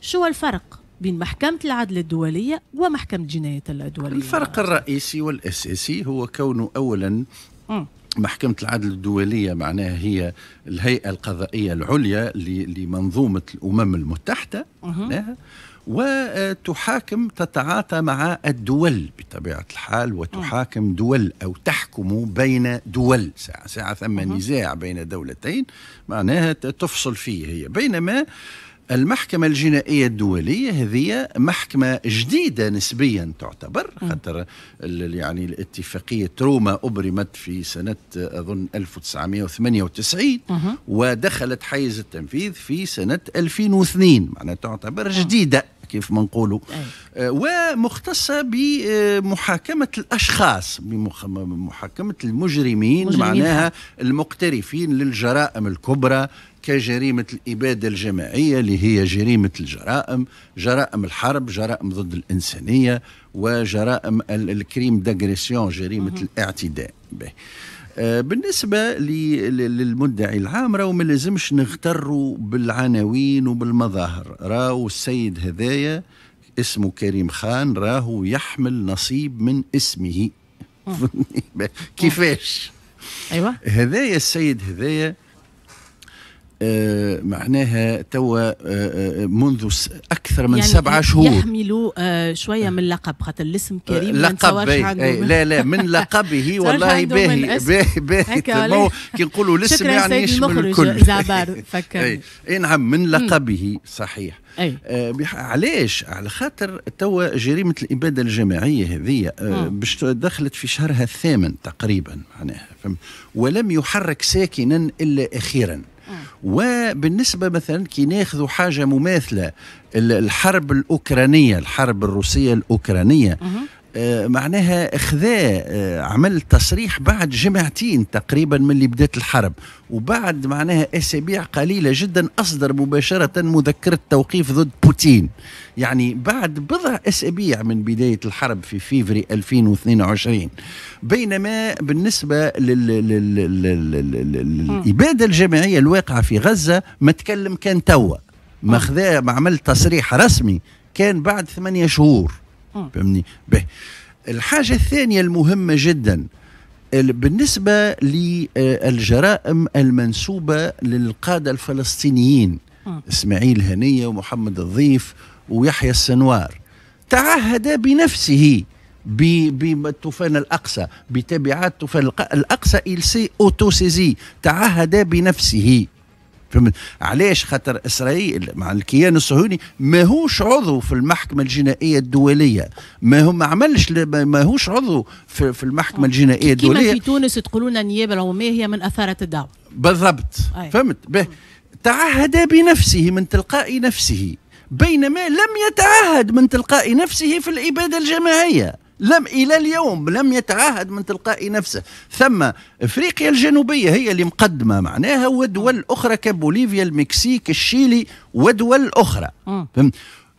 شو الفرق بين محكمة العدل الدولية ومحكمة جناية الدولية الفرق الرئيسي والأساسي هو كونه أولا محكمة العدل الدولية معناها هي الهيئة القضائية العليا لمنظومة الأمم المتحدة وتحاكم تتعاطى مع الدول بطبيعة الحال وتحاكم دول أو تحكم بين دول ساعة ساعة ثم نزاع بين دولتين معناها تفصل فيه هي بينما المحكمة الجنائية الدولية هذه محكمة جديدة نسبيا تعتبر خاطر يعني الاتفاقية روما أبرمت في سنة أظن 1998 ودخلت حيز التنفيذ في سنة 2002 معناها تعتبر جديدة كيف ما نقولوا آه، ومختصة بمحاكمة الأشخاص بمحاكمة المجرمين معناها المقترفين للجرائم الكبرى كجريمة الإبادة الجماعية اللي هي جريمة الجرائم جرائم الحرب جرائم ضد الإنسانية وجرائم الكريم داغريسيون جريمة الاعتداء به. آه، بالنسبة للمدعي العام راهو ما لازمش نغتروا بالعناوين وبالمظاهر راهو السيد هذايا اسمه كريم خان راهو يحمل نصيب من اسمه كيفاش ايوه هذايا السيد هذايا آه، معناها توا آه، آه، منذ أكثر من يعني سبعة شهور يحملوا شوية من لقب خاطر الاسم كريم لقب إيه، لا لا من لقبه والله باهي باهي باهي كي نقولوا الاسم يعني يشمل الكل زعبار فكر اي إيه، نعم من لقبه صحيح أي. آه علاش على خاطر توا جريمه الاباده الجماعيه هذه باش دخلت في شهرها الثامن تقريبا معناها ولم يحرك ساكنا الا اخيرا وبالنسبه مثلا كي ناخذوا حاجه مماثله الحرب الاوكرانيه الحرب الروسيه الاوكرانيه آه، معناها خذا آه، عمل تصريح بعد جمعتين تقريبا من اللي بدات الحرب وبعد معناها اسابيع قليله جدا اصدر مباشره مذكره توقيف ضد بوتين يعني بعد بضع اسابيع من بدايه الحرب في فيفري 2022 بينما بالنسبه للاباده الجماعيه الواقعه في غزه ما تكلم كان توا ما خذا ما عمل تصريح رسمي كان بعد ثمانية شهور فهمني به الحاجة الثانية المهمة جدا بالنسبة للجرائم المنسوبة للقادة الفلسطينيين اسماعيل هنية ومحمد الضيف ويحيى السنوار تعهد بنفسه بطوفان الاقصى بتبعات طوفان الاقصى سي اوتو سيزي تعهد بنفسه فهمت علاش خاطر اسرائيل مع الكيان الصهيوني ماهوش عضو في المحكمه الجنائيه الدوليه ما هو ما عملش ماهوش عضو في, في المحكمه الجنائيه الدوليه كما في تونس تقولون النيابه العموميه هي من اثارت الدعوه بالضبط أي. فهمت تعهد بنفسه من تلقاء نفسه بينما لم يتعهد من تلقاء نفسه في الإبادة الجماعية لم الى اليوم لم يتعهد من تلقاء نفسه ثم افريقيا الجنوبيه هي اللي مقدمه معناها ودول اخرى كبوليفيا المكسيك الشيلي ودول اخرى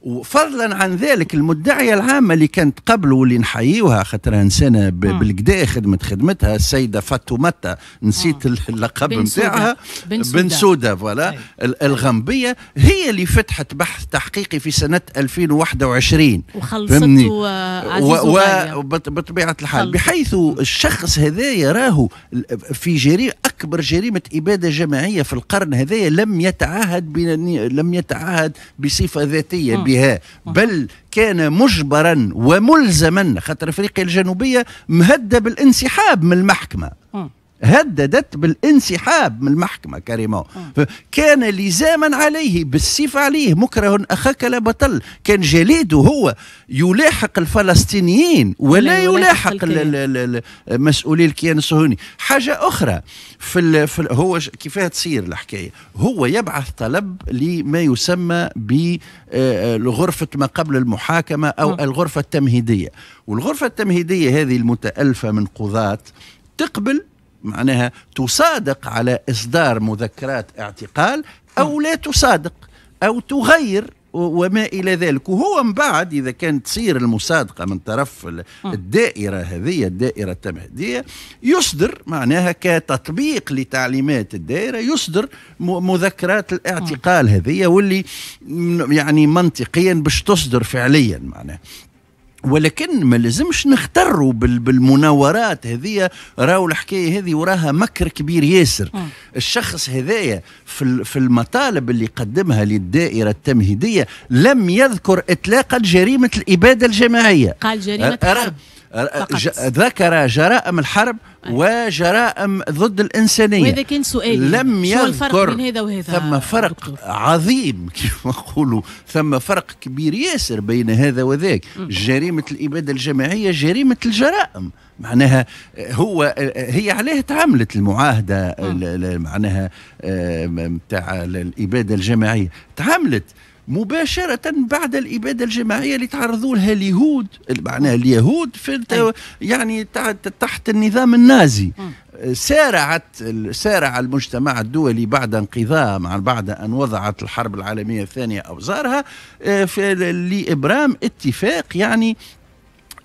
وفضلا عن ذلك المدعية العامة اللي كانت قبل واللي نحييوها خاطرها إنسانة بالكدا خدمت خدمتها السيدة فاتوماتا نسيت اللقب نتاعها بن سودا, سودا فوالا الغمبية هي اللي فتحت بحث تحقيقي في سنة 2021 وخلصته آه، بطبيعة الحال بحيث الشخص هذايا راهو في جريمة أكبر جريمة إبادة جماعية في القرن هذايا لم يتعهد لم يتعهد بصفة ذاتية بها بل كان مجبرا وملزما خاطر افريقيا الجنوبيه مهده بالانسحاب من المحكمه هددت بالانسحاب من المحكمة كريمه آه. كان لزاما عليه بالسيف عليه مكره أخاك لا بطل كان جليده هو يلاحق الفلسطينيين ولا يلاحق مسؤولي الكيان الصهيوني حاجة أخرى في, في هو كيف تصير الحكاية هو يبعث طلب لما يسمى بغرفة آه، آه، ما قبل المحاكمة أو الغرفة التمهيدية والغرفة التمهيدية هذه المتألفة من قضاة تقبل معناها تصادق على إصدار مذكرات اعتقال أو لا تصادق أو تغير وما الى ذلك وهو من بعد اذا كانت تصير المصادقه من طرف الدائره هذه الدائره التمهدية يصدر معناها كتطبيق لتعليمات الدائره يصدر مذكرات الاعتقال هذه واللي يعني منطقيا باش تصدر فعليا معناها ولكن ما لازمش نختروا بالمناورات هذه راهو الحكايه هذه وراها مكر كبير ياسر م. الشخص هذايا في في المطالب اللي قدمها للدائره التمهيديه لم يذكر اطلاقا جريمه الاباده الجماعيه قال جريمه أه، ذكر جرائم الحرب وجرائم ضد الإنسانية وهذا كان سؤالي لم شو الفرق بين هذا وهذا ثم فرق دكتور. عظيم كما نقولوا ثم فرق كبير ياسر بين هذا وذاك جريمة الإبادة الجماعية جريمة الجرائم معناها آه، هو آه، آه، هي عليه تعاملت المعاهدة معناها تاع الإبادة الجماعية تعاملت مباشرة بعد الإبادة الجماعية اللي تعرضوا لها اليهود معناها اليهود في يعني تحت النظام النازي سارعت سارع المجتمع الدولي بعد انقضاء مع بعد أن وضعت الحرب العالمية الثانية أوزارها آه، لإبرام اتفاق يعني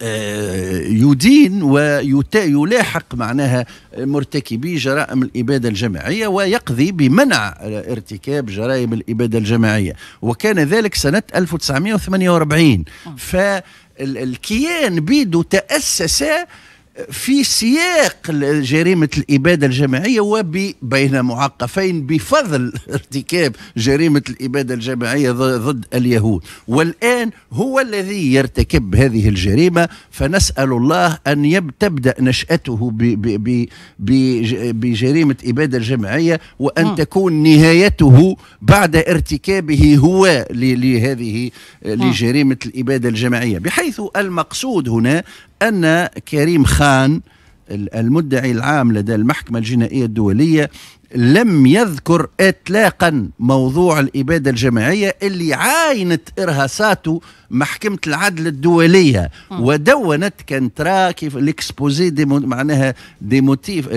آه، يدين ويلاحق معناها مرتكبي جرائم الإبادة الجماعية ويقضي بمنع ارتكاب جرائم الإبادة الجماعية وكان ذلك سنة 1948 آه. فالكيان بيدو تأسس في سياق جريمة الإبادة الجماعية وبين معقفين بفضل ارتكاب جريمة الإبادة الجماعية ضد اليهود والآن هو الذي يرتكب هذه الجريمة فنسأل الله أن تبدأ نشأته بجريمة إبادة الجماعية وأن تكون نهايته بعد ارتكابه هو لهذه لجريمة الإبادة الجماعية بحيث المقصود هنا أن كريم خان المدعي العام لدى المحكمة الجنائية الدولية لم يذكر اطلاقا موضوع الاباده الجماعيه اللي عاينت ارهاصاته محكمه العدل الدوليه ودونت كانت كانترا كيف الاكسبوزي دي معناها دي موتيف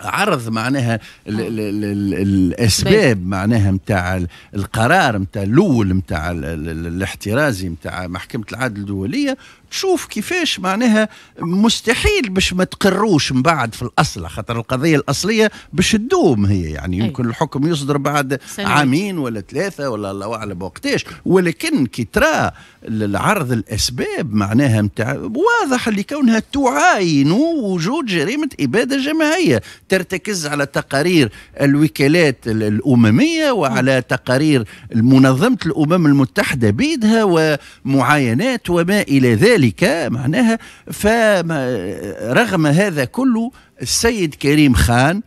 عرض معناها الـ الـ الـ الـ الاسباب معناها نتاع القرار نتاع الاول نتاع الاحترازي نتاع محكمه العدل الدوليه تشوف كيفاش معناها مستحيل باش ما تقروش من بعد في الاصل خاطر القضيه الاصليه باش تدوم هي يعني يمكن أي. الحكم يصدر بعد سنة. عامين ولا ثلاثه ولا الله اعلم وقتاش ولكن كي ترى العرض الاسباب معناها متاع واضح اللي كونها تعاين وجود جريمه اباده جماعيه ترتكز على تقارير الوكالات الامميه وعلى تقارير منظمه الامم المتحده بيدها ومعاينات وما الى ذلك معناها فرغم هذا كله السيد كريم خان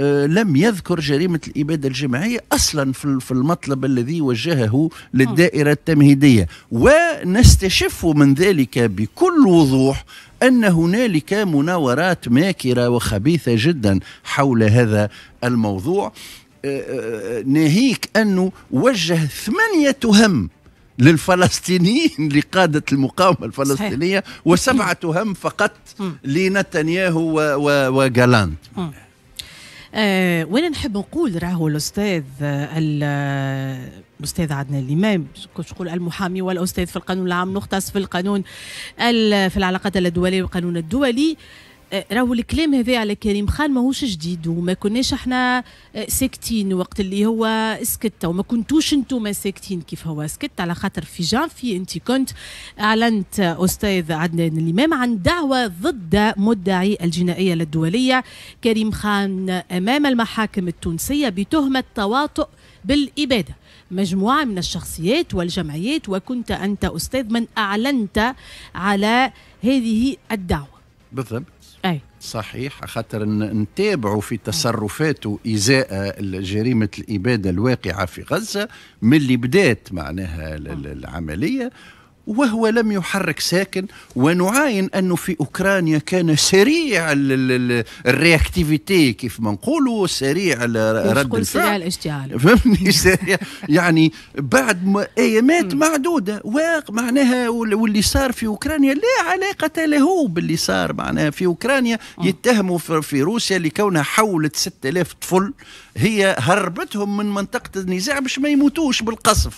آه، لم يذكر جريمة الإبادة الجماعية أصلا في المطلب الذي وجهه للدائرة التمهيدية ونستشف من ذلك بكل وضوح أن هنالك مناورات ماكرة وخبيثة جدا حول هذا الموضوع آه، آه، ناهيك أنه وجه ثمانية تهم للفلسطينيين لقادة المقاومة الفلسطينية وسبعة تهم فقط لنتنياهو وجالانت آه وانا نحب نقول راهو الاستاذ آه، آه، الاستاذ عدنان الامام كنت نقول المحامي والاستاذ في القانون العام مختص في القانون في العلاقات الدوليه والقانون الدولي راهو الكلام هذا على كريم خان ماهوش جديد وما كناش احنا آه، ساكتين وقت اللي هو سكت وما كنتوش انتم ساكتين كيف هو سكت على خاطر في جانفي انت كنت اعلنت استاذ عدنان الامام عن دعوه ضد مدعي الجنائيه الدوليه كريم خان امام المحاكم التونسيه بتهمه تواطؤ بالاباده مجموعه من الشخصيات والجمعيات وكنت انت استاذ من اعلنت على هذه الدعوه بالضبط أي. صحيح خاطر نتابعوا في تصرفاته إزاء جريمة الإبادة الواقعة في غزة من اللي بدات معناها العملية وهو لم يحرك ساكن ونعاين أنه في أوكرانيا كان سريع الرياكتيفيتي كيف ما نقولوا سريع رد الفعل سريع الاشتعال فهمني سريع يعني بعد أيامات معدودة ومعناها واللي صار في أوكرانيا لا علاقة له باللي صار معناها في أوكرانيا آه. يتهموا في روسيا لكونها حولت 6000 طفل هي هربتهم من منطقة النزاع باش ما يموتوش بالقصف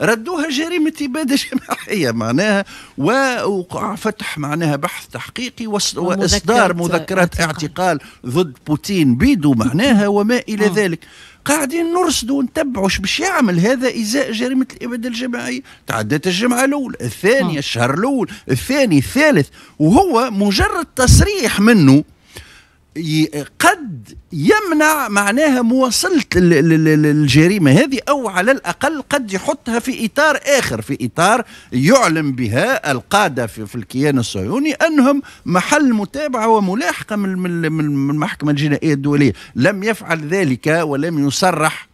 ردوها جريمة إبادة جماعية الدولية معناها ووقع فتح معناها بحث تحقيقي وإصدار مذكرات اعتقال ضد بوتين بيدو معناها وما إلى آه. ذلك قاعدين نرصدوا ونتبعوا باش يعمل هذا ازاء جريمه الاباده الجماعيه تعدت الجمعه الاولى الثانيه آه. الشهر الاول الثاني الثالث وهو مجرد تصريح منه قد يمنع معناها مواصلة الجريمة هذه أو على الأقل قد يحطها في إطار آخر في إطار يعلم بها القادة في الكيان الصهيوني أنهم محل متابعة وملاحقة من المحكمة الجنائية الدولية لم يفعل ذلك ولم يصرح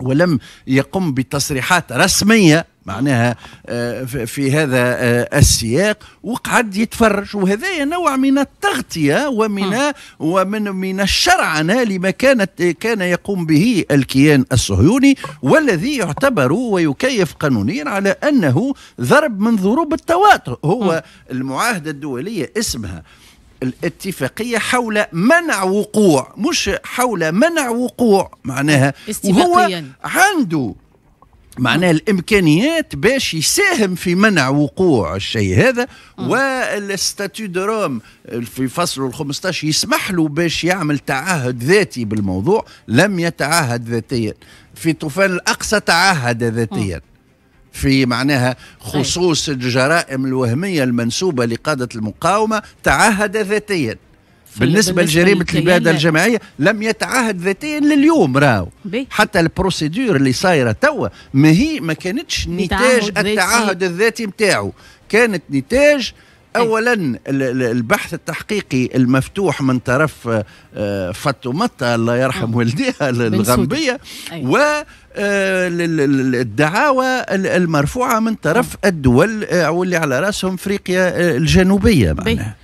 ولم يقم بتصريحات رسمية معناها آه، في هذا آه، السياق وقعد يتفرج وهذا نوع من التغطية ومن ومن من الشرعنة لما كانت كان يقوم به الكيان الصهيوني والذي يعتبر ويكيف قانونيا على أنه ضرب من ضروب التواتر هو المعاهدة الدولية اسمها الاتفاقيه حول منع وقوع مش حول منع وقوع معناها وهو عنده معناه الامكانيات باش يساهم في منع وقوع الشيء هذا آه. والستاتيو دو روم في فصله ال 15 يسمح له باش يعمل تعهد ذاتي بالموضوع لم يتعهد ذاتيا في طوفان الاقصى تعهد ذاتيا آه. في معناها خصوص الجرائم الوهميه المنسوبه لقاده المقاومه تعهد ذاتيا بالنسبة لجريمة الإبادة الجماعية لم يتعهد ذاتيا لليوم راو حتى البروسيدور اللي صايرة توا ما هي ما كانتش نتاج التعهد الذاتي نتاعو كانت نتاج اولا البحث التحقيقي المفتوح من طرف آه، فاطمه الله يرحم آه. والديها الغنبيه أيوة. و آه، الدعاوى المرفوعه من طرف الدول واللي على راسهم افريقيا الجنوبيه معناها